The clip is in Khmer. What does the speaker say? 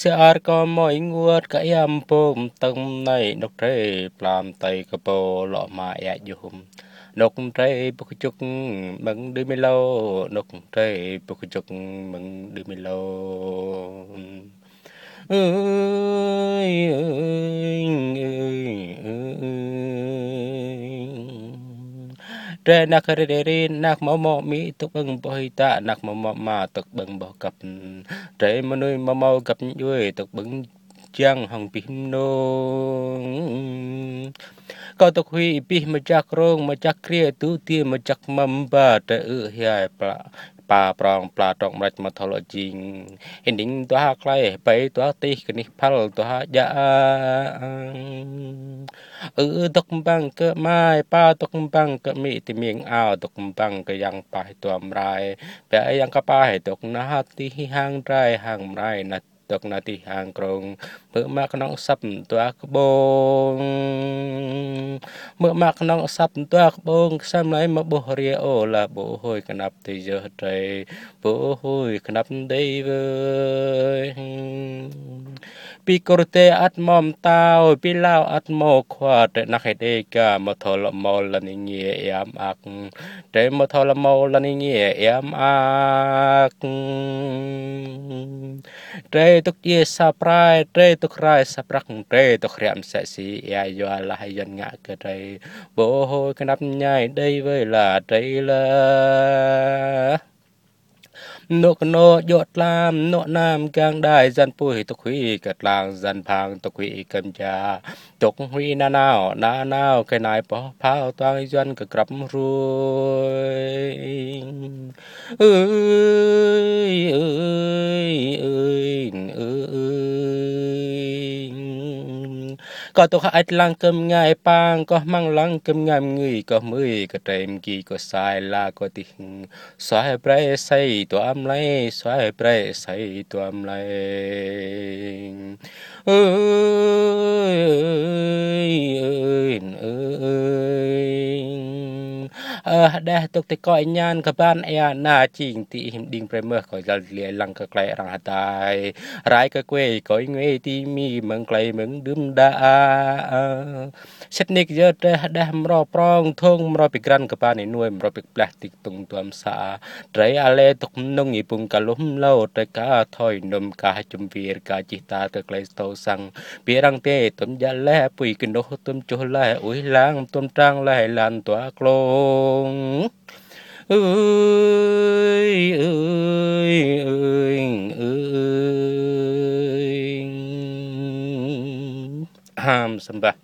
សិអរក៏មួយងួត កាយអំពើមទឹកនៃដុកទេផ្លាមតៃកពោលអមាអាយុមដុកទេពុកជុកមិនឌឺមីឡូដុកទេពុកជុកមិនឌឺមីឡូអើយអើយរែណាក់រេរេណាក់មកមកមីទុកបឹងបោយតាណាក់មកមកមកទុកបឹងបោកັບរែមនុយមកមកកັບយួយទុកបឹងជាងហងពីនងក៏ទុកហ៊ីពីម្ចាស់រងម្ចាស់គ្រាទូទាម្ចាស់មំបាតអឺហាយប្លាប៉ាប្រងប្លាតកម្រិតម៉ាថូឡូជីហិនឌីងតោះក្លៃបៃតោះទីគនេះផលតោះយ៉ា ừ đọc băng cơ mai pa đọc băng cơ mi thì miệng ao đọc băng cơ yang pa tuam rai bé yang kapa hệ đọc na hạc ti hang rai hang rai na đọc na ti hang krong bữa mà con sắp tua bông bữa mà con sắp tua bông xem lại mà bố ria ô là bố hồi knap thì giờ trời bố hồi knap đây với ពីកូរតេអត់មមតោពីឡាវអត់មកខ្វាត់តែណខេតេកាមកថលមលនិញីអែមអាក់តែមកថលមលនិញីអែមអាក់តែទុកជាសាប្រៃតែទុករៃសាប្រាក់តែទុករាមសេស៊ីអាយយ៉ាឡាហយងាក់ក៏តែបូហូកណាប់ញ៉ៃដីវេលាតែឡាนกโนยอดลามโนนามกลางได้จันปุยตกหุยกัดลางจันพางตกหุยกำจาตกหุยนานาวนานาวแค่นายปอพาวตางจันก็กลับรวยเอ้ยเอ้ยเอ้ยเอ้ย có tổ hạ lang cơm ngài pang có mang lang cơm ngài người có mười có trèm kỳ có sai là có tì hình xoay bray say tổ âm lấy xoay bray say tổ âm lấy ơi មើដែលទុកតកអញ្ញានក៏បានអែណាជីងទីហ៊ីមឌីងប្រមើក៏លលាលង្កក្លែរងហតៃរាយក៏គួយក៏ងេទីមីមឹងក្លែមឹងឌឹមដាសិតនេះយើតែដែលមរប្រងធងមរពីក្រាន់ក៏បាននួយមរពីផ្លាស់ទីទុងទួមសាត្រៃអាលេទុកនងីពុងកលុំលោតកាថយនំកាជំវីរកាជីតាក៏ក្លែស្តោសាំងពីរងទេទុំយ៉ាលែពុយកនុទុំចុះលែអ៊ុយឡាងទុំត្រាងលែឡានតួក្លង lòng ơi ơi ơi ơi ham samba